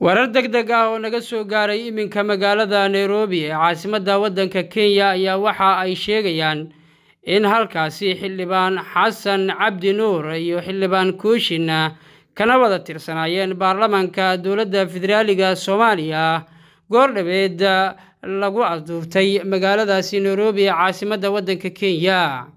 warar deg deg ah oo naga soo gaaray iminka magaalada nairobi ee caasimadda waddanka kenya ayaa waxa ay sheegayaan in halkaasi xildhibaan xasan cabdi nuur iyo xildhibaan kuushinna kana wada tirsanaayeen baarlamaanka dowladda federaaliga soomaaliya goordhabeed ah, lagu aduubtay magaaladaasi nairobi ee caasimadda waddanka kenya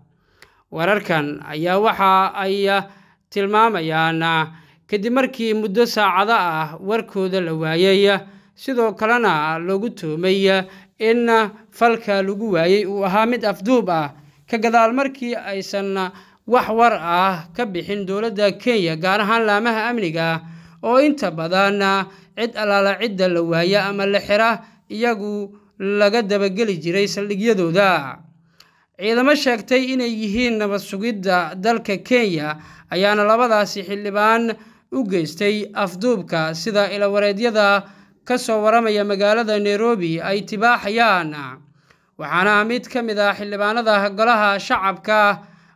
wararkan ayaa waxa ay ah, tilmaamayaan ah, kadib markii muddo saacado ah warkooda la waayay sidoo kalena lagu tuumay in falka lagu waayey uu ahaa mid afduub ah ka gadaal markii aysan wax war ah ka bixin dowladda kenya gaar ahaan laamaha amniga oo inta badan cid alaala cidda la waaya ama la xira iyagu laga dabageli jiray saldhigyadooda ciidamo sheegtay inay yihiin nabad sugidda dalka kenya ayaana labadaasi xildhibaan u geystay afduubka sida ilawareedyada ka soo waramaya magaalada nairobi ay tibaaxayaan waxaana mid ka mid ah xildhibaanada golaha shacabka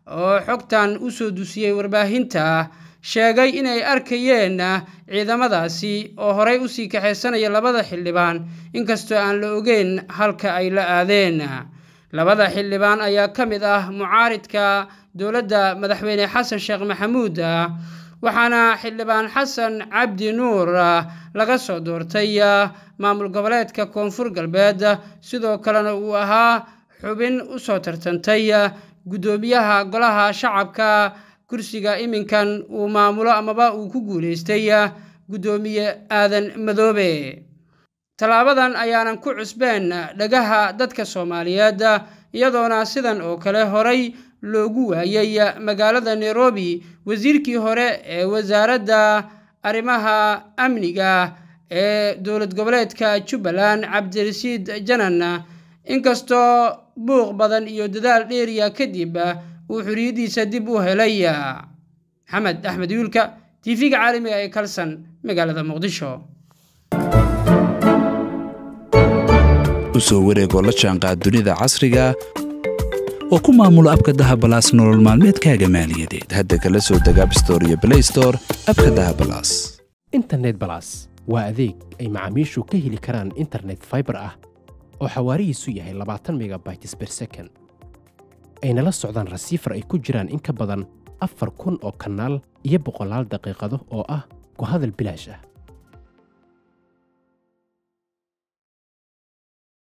oo xogtan u soo dusiyey warbaahinta sheegay inay arkayeen ciidamadaasi oo horey usii kaxaysanaya labada xildhibaan inkastoo aan la ogeyn halka ay la aadeen labada xildhibaan ayaa ka mid ah mucaaridka dowladda madaxweyne xasan sheekh maxamuud waxaana xildhibaan xasan cabdi nuur ah, laga soo doortay ah, maamul goboleedka koonfur galbeed ah, sidoo kalena uu ahaa xubin u soo tartantay guddoomiyaha golaha shacabka kursiga iminkan uu maamulo amaba uu ku guulaystay guddoomiye aadan madoobe tallaabadan ayaanan ku cusbeen dhagaha dadka soomaaliyeed iyadoona sidan oo kale horay loogu waayay magaalada nairobi wasiirkii hore ee wasaaradda arrimaha amniga ee dowlad goboleedka jubbaland cabdirasiid janan inkastoo buuq badan iyo dadaal dheeriya kadib uu xoriyaddiisa dib u helay maxamed axmed yuulka tv-ga caalamiga ah ee kalsan magaalada muqdisho usoo wareegoo la jaanqaad dunida casriga oo ku maamulo abka dahabalaas nolol maalmeedkaaga maaliyadeed hadda kala soo deg abstor iyo blaystor abka dahabalas internet balas waa adeeg ay macaamiishu ka heli karaan internet fiber ah oo xawaarihiisu yahay labaatan megabytes ber second ayna la socdaan rasiifar ay ku jiraan in ka badan afar kun oo kanaal iyo boqolaal daqiiqado oo ah ku hadal bilaash ah